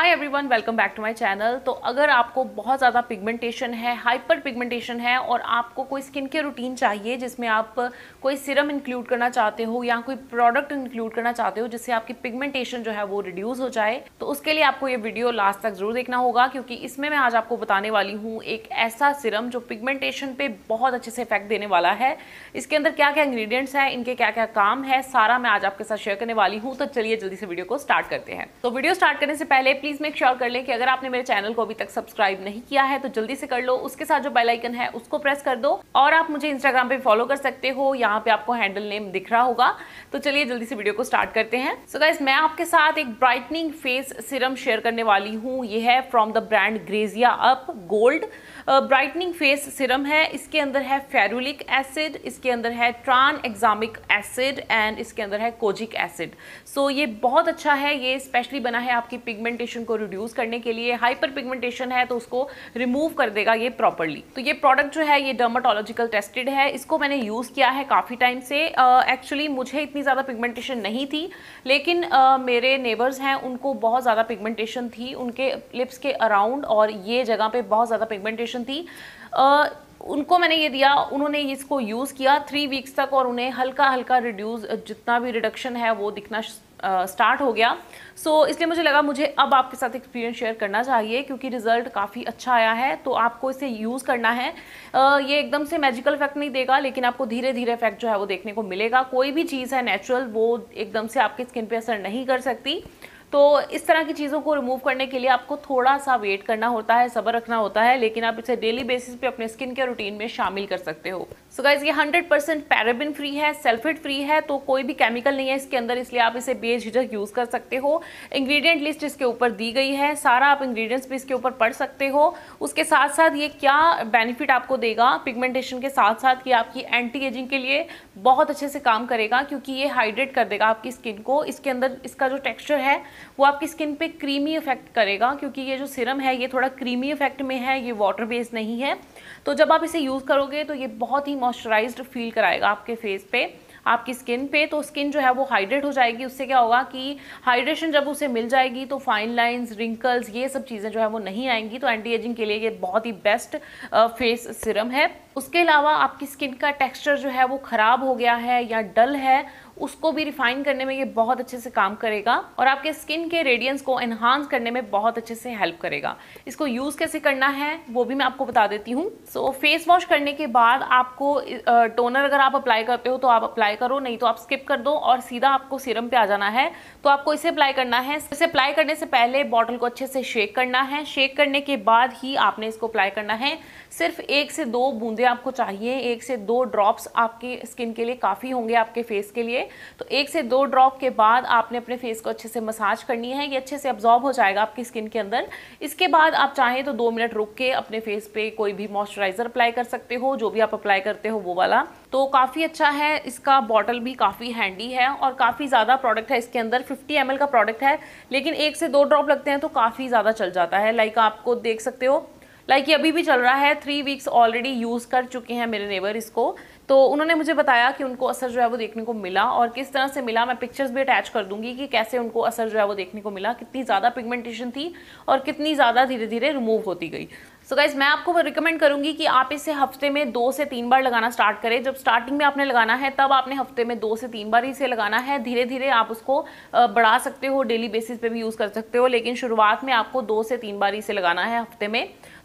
hi everyone welcome back to my channel तो अगर आपको बहुत ज़्यादा पिगमेंटेशन है हाइपर पिगमेंटेशन है और आपको कोई स्किन केयर रूटीन चाहिए जिसमें आप कोई सीरम इंक्लूड करना चाहते हो या कोई प्रोडक्ट इंक्लूड करना चाहते हो जिससे आपकी पिगमेंटेशन जो है वो रिड्यूस हो जाए तो उसके लिए आपको ये वीडियो लास्ट तक जरूर देखना होगा क्योंकि इसमें मैं आज आपको बताने वाली हूँ एक ऐसा सिरम जो पिगमेंटेशन पर बहुत अच्छे से इफेक्ट देने वाला है इसके अंदर क्या क्या इंग्रीडियंट्स हैं इनके क्या क्या काम है सारा मैं आज आपके साथ शेयर करने वाली हूँ तो चलिए जल्दी से वीडियो को स्टार्ट करते हैं तो वीडियो स्टार्ट करने से पहले प्लीज प्लीज़ मेक श्योर कर लें कि अगर आपने मेरे चैनल को अभी तक सब्सक्राइब नहीं किया है तो जल्दी से कर लो उसके साथ जो बेलाइकन है उसको प्रेस कर दो और आप मुझे इंस्टाग्राम पे फॉलो कर सकते हो यहाँ पे आपको हैंडल नेम दिख रहा होगा तो चलिए जल्दी से वीडियो को स्टार्ट करते हैं सो so गाइज मैं आपके साथ एक ब्राइटनिंग फेस सिरम शेयर करने वाली हूँ ये है from the brand Grazia up gold brightening face serum है इसके अंदर है फेरुलिक एसिड इसके अंदर है ट्रान एग्जामिक एसिड एंड इसके अंदर है कोजिक एसिड सो ये बहुत अच्छा है ये स्पेशली बना है आपकी पिगमेंटेशन पिगमेंटेशन को रिड्यूस करने के लिए हाइपर पिगमेंटेशन है तो उसको रिमूव कर देगा ये प्रॉपरली तो ये प्रोडक्ट जो है ये डर्माटोलॉजिकल टेस्टेड है इसको मैंने यूज़ किया है काफ़ी टाइम से एक्चुअली uh, मुझे इतनी ज़्यादा पिगमेंटेशन नहीं थी लेकिन uh, मेरे नेबर्स हैं उनको बहुत ज़्यादा पिगमेंटेशन थी उनके लिप्स के अराउंड और ये जगह पर बहुत ज़्यादा पिगमेंटेशन थी uh, उनको मैंने ये दिया उन्होंने इसको यूज़ किया थ्री वीक्स तक और उन्हें हल्का हल्का रिड्यूस जितना भी रिडक्शन है वो दिखना स्टार्ट हो गया सो so, इसलिए मुझे लगा मुझे अब आपके साथ एक्सपीरियंस शेयर करना चाहिए क्योंकि रिज़ल्ट काफ़ी अच्छा आया है तो आपको इसे यूज़ करना है ये एकदम से मैजिकल इफेक्ट नहीं देगा लेकिन आपको धीरे धीरे इफेक्ट जो है वो देखने को मिलेगा कोई भी चीज़ है नेचुरल वो एकदम से आपकी स्किन पर असर नहीं कर सकती तो इस तरह की चीज़ों को रिमूव करने के लिए आपको थोड़ा सा वेट करना होता है सबर रखना होता है लेकिन आप इसे डेली बेसिस पे अपने स्किन केयर रूटीन में शामिल कर सकते हो सो गाइज ये 100% परसेंट पैराबिन फ्री है सल्फेट फ्री है तो कोई भी केमिकल नहीं है इसके अंदर इसलिए आप इसे बेझिझक यूज़ कर सकते हो इंग्रेडिएंट लिस्ट इसके ऊपर दी गई है सारा आप इंग्रेडिएंट्स भी इसके ऊपर पढ़ सकते हो उसके साथ साथ ये क्या बेनिफिट आपको देगा पिगमेंटेशन के साथ साथ ये आपकी एंटी एजिंग के लिए बहुत अच्छे से काम करेगा क्योंकि ये हाइड्रेट कर देगा आपकी स्किन को इसके अंदर इसका जो टेक्स्चर है वो आपकी स्किन पे क्रीमी इफेक्ट करेगा क्योंकि ये जो सिरम है ये थोड़ा क्रीमी इफेक्ट में है ये वाटर बेस्ड नहीं है तो जब आप इसे यूज़ करोगे तो ये बहुत ही मॉइस्चराइज्ड फील कराएगा आपके फेस पे आपकी स्किन पे तो स्किन जो है वो हाइड्रेट हो जाएगी उससे क्या होगा कि हाइड्रेशन जब उसे मिल जाएगी तो फाइन लाइंस रिंकल्स ये सब चीज़ें जो है वो नहीं आएंगी तो एंटी एजिंग के लिए ये बहुत ही बेस्ट फेस सिरम है उसके अलावा आपकी स्किन का टेक्सचर जो है वो ख़राब हो गया है या डल है उसको भी रिफाइन करने में ये बहुत अच्छे से काम करेगा और आपके स्किन के रेडियंस को एनहांस करने में बहुत अच्छे से हेल्प करेगा इसको यूज़ कैसे करना है वो भी मैं आपको बता देती हूँ सो फेस वॉश करने के बाद आपको टोनर अगर आप अप्लाई करते हो तो आप अप्लाई करो नहीं तो आप स्किप कर दो और सीधा आपको सीरम पे आ जाना है तो आपको इसे अप्लाई करना है इसे अप्लाई करने से पहले बॉटल को अच्छे से शेक करना है शेक करने के बाद ही आपने इसको अप्लाई करना है सिर्फ एक से दो बूंदे आपको चाहिए एक से दो ड्रॉप्स आपकी स्किन के लिए काफ़ी होंगे आपके फेस के लिए तो एक से दो ड्रॉप के बाद आपने अपने फेस को अच्छे से मसाज करनी है ये अच्छे से अब्जॉर्ब हो जाएगा आपकी स्किन के अंदर इसके बाद आप चाहें तो दो मिनट रुक के अपने फेस पे कोई भी मॉइस्चराइज़र अप्लाई कर सकते हो जो भी आप अप्लाई करते हो वो वाला तो काफ़ी अच्छा है इसका बॉटल भी काफ़ी हैंडी है और काफ़ी ज़्यादा प्रोडक्ट है इसके अंदर 50 एम का प्रोडक्ट है लेकिन एक से दो ड्रॉप लगते हैं तो काफ़ी ज़्यादा चल जाता है लाइक आपको देख सकते हो लाइक ये अभी भी चल रहा है थ्री वीक्स ऑलरेडी यूज़ कर चुके हैं मेरे नेबर इसको तो उन्होंने मुझे बताया कि उनको असर जो है वो देखने को मिला और किस तरह से मिला मैं पिक्चर्स भी अटैच कर दूंगी कि कैसे उनको असर जो है वो देखने को मिला कितनी ज़्यादा पिगमेंटेशन थी और कितनी ज़्यादा धीरे धीरे रिमूव होती गई सो गाइज मैं आपको रिकमेंड करूंगी कि आप इसे हफ्ते में दो से तीन बार लगाना स्टार्ट करें जब स्टार्टिंग में आपने लगाना है तब आपने हफ्ते में दो से तीन बार ही इसे लगाना है धीरे धीरे आप उसको बढ़ा सकते हो डेली बेसिस पे भी यूज़ कर सकते हो लेकिन शुरुआत में आपको दो से तीन बार इसे लगाना है हफ्ते में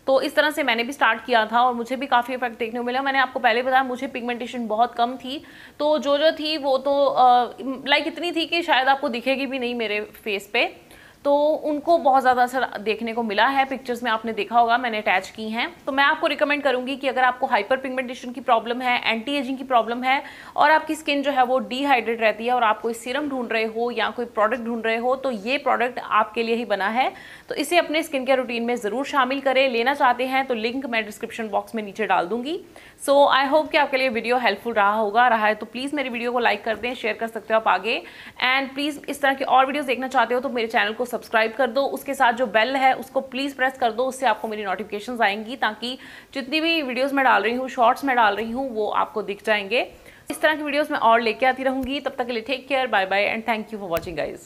तो इस तरह से मैंने भी स्टार्ट किया था और मुझे भी काफ़ी इफेक्ट देखने को मिला मैंने आपको पहले बताया मुझे पिगमेंटेशन बहुत कम थी तो जो जो थी वो तो लाइक इतनी थी कि शायद आपको दिखेगी भी नहीं मेरे फेस पे तो उनको बहुत ज़्यादा असर देखने को मिला है पिक्चर्स में आपने देखा होगा मैंने अटैच की हैं तो मैं आपको रिकमेंड करूँगी कि अगर आपको हाइपर पिगमेंटेशन की प्रॉब्लम है एंटी एजिंग की प्रॉब्लम है और आपकी स्किन जो है वो डिहाइड्रेट रहती है और आप कोई सीरम ढूंढ रहे हो या कोई प्रोडक्ट ढूंढ रहे हो तो ये प्रोडक्ट आपके लिए ही बना है तो इसे अपने स्किन केयर रूटीन में ज़रूर शामिल करें लेना चाहते हैं तो लिंक मैं डिस्क्रिप्शन बॉक्स में नीचे डाल दूँगी सो आई होप कि आपके लिए वीडियो हेल्पफुल रहा होगा रहा है तो प्लीज़ मेरी वीडियो को लाइक कर दें शेयर कर सकते हो आप आगे एंड प्लीज़ इस तरह की और वीडियोज़ देखना चाहते हो तो मेरे चैनल को सब्सक्राइब कर दो उसके साथ जो बेल है उसको प्लीज़ प्रेस कर दो उससे आपको मेरी नोटिफिकेशन आएंगी ताकि जितनी भी वीडियोज़ मैं डाल रही हूँ शॉर्ट्स में डाल रही हूँ वो आपको दिख जाएंगे इस तरह की वीडियोज़ मैं और लेके आती रहूँगी तब तक के लिए take care bye bye and thank you for watching guys